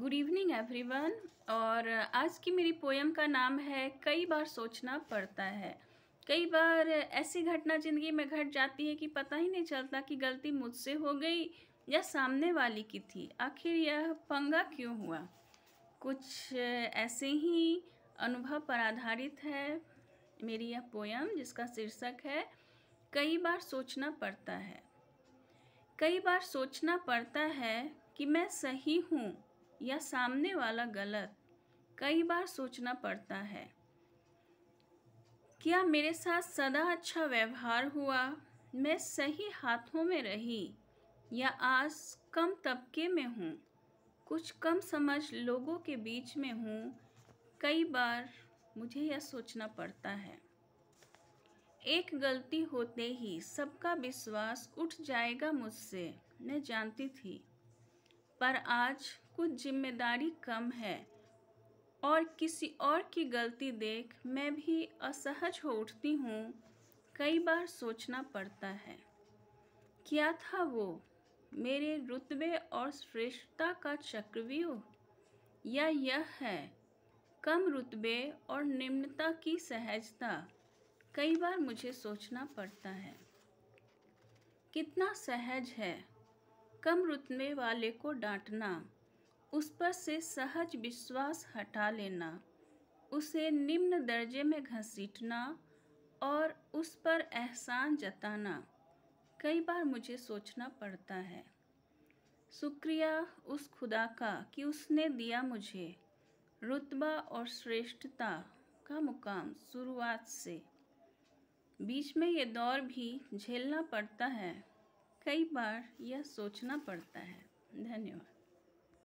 good evening everyone और आज की मेरी पोएम का नाम है कई बार सोचना पड़ता है कई बार ऐसी घटना ज़िंदगी में घट जाती है कि पता ही नहीं चलता कि गलती मुझसे हो गई या सामने वाली की थी आखिर यह पंगा क्यों हुआ कुछ ऐसे ही अनुभव पर आधारित है मेरी यह पोयम जिसका शीर्षक है कई बार सोचना पड़ता है कई बार सोचना पड़ता है कि मैं सही हूँ या सामने वाला गलत कई बार सोचना पड़ता है क्या मेरे साथ सदा अच्छा व्यवहार हुआ मैं सही हाथों में रही या आज कम तबके में हूँ कुछ कम समझ लोगों के बीच में हूँ कई बार मुझे यह सोचना पड़ता है एक गलती होते ही सबका विश्वास उठ जाएगा मुझसे मैं जानती थी पर आज कुछ जिम्मेदारी कम है और किसी और की गलती देख मैं भी असहज हो उठती हूँ कई बार सोचना पड़ता है क्या था वो मेरे रुतबे और श्रेष्ठता का चक्रव्यूह या यह है कम रुतबे और निम्नता की सहजता कई बार मुझे सोचना पड़ता है कितना सहज है कम रुतबे वाले को डांटना उस पर से सहज विश्वास हटा लेना उसे निम्न दर्जे में घसीटना और उस पर एहसान जताना कई बार मुझे सोचना पड़ता है शुक्रिया उस खुदा का कि उसने दिया मुझे रुतबा और श्रेष्ठता का मुकाम शुरुआत से बीच में ये दौर भी झेलना पड़ता है कई बार यह सोचना पड़ता है धन्यवाद